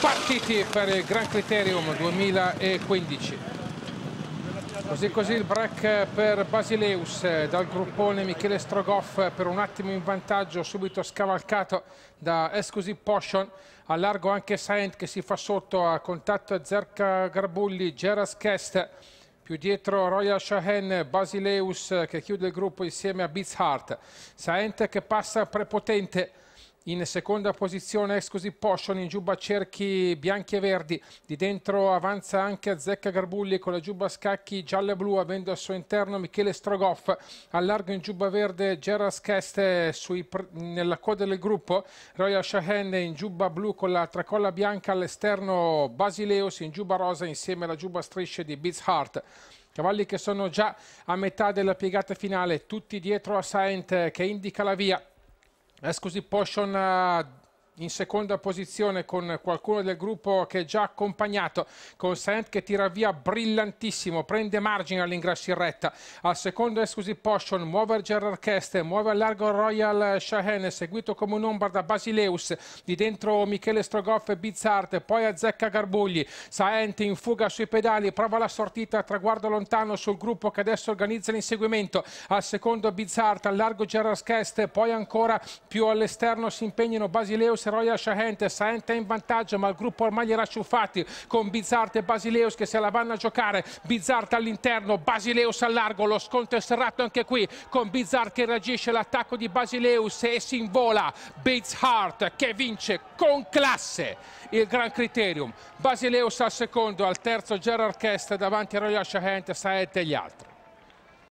partiti per il Gran Criterium 2015 così così il break per Basileus dal gruppone Michele Strogoff per un attimo in vantaggio subito scavalcato da Esclusive Potion al largo anche Saint che si fa sotto a contatto a Zerka Garbulli, Geras Kest più dietro Royal Shahen, Basileus che chiude il gruppo insieme a Beats Hart che passa prepotente in seconda posizione Exclusive Potion in giubba cerchi bianchi e verdi. Di dentro avanza anche Zecca Garbulli con la giubba scacchi gialla e blu avendo al suo interno Michele Strogoff. Allargo in giubba verde Gerard Scheste nella coda del gruppo. Royal Shahen in giubba blu con la tracolla bianca all'esterno Basileus in giubba rosa insieme alla giubba strisce di Beats Heart. Cavalli che sono già a metà della piegata finale, tutti dietro a Saint che indica la via. Exclusive Potion eh, in seconda posizione con qualcuno del gruppo che è già accompagnato con Saint che tira via brillantissimo prende margine all'ingresso in retta al secondo Exclusive Potion muove Gerard Keste muove a largo Royal Shahen seguito come un ombra da Basileus di dentro Michele Strogoff e Bizzard, poi azzecca Garbugli Saent in fuga sui pedali prova la sortita a traguardo lontano sul gruppo che adesso organizza l'inseguimento al secondo Bizzard, al largo Gerard Keste poi ancora più all'esterno si impegnano Basileus e Royal Shahent Saenta in vantaggio ma il gruppo ormai gli era sciuffati con Bizzart e Basileus che se la vanno a giocare Bizzart all'interno Basileus al largo lo sconto è serrato anche qui con Bizzart che reagisce all'attacco di Basileus e si invola Bizzart che vince con classe il Gran Criterium Basileus al secondo al terzo Gerard Kest davanti a Royal Shahent Saenta e gli altri